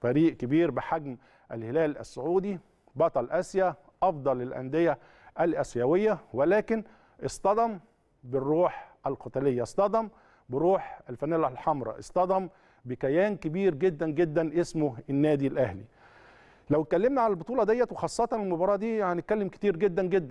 فريق كبير بحجم الهلال السعودي بطل اسيا افضل الانديه الاسيويه ولكن اصطدم بالروح القتاليه اصطدم بروح الفانيلا الحمراء اصطدم بكيان كبير جدا جدا اسمه النادي الاهلي لو اتكلمنا على البطوله ديت وخاصه المباراه دي هنتكلم كتير جدا جدا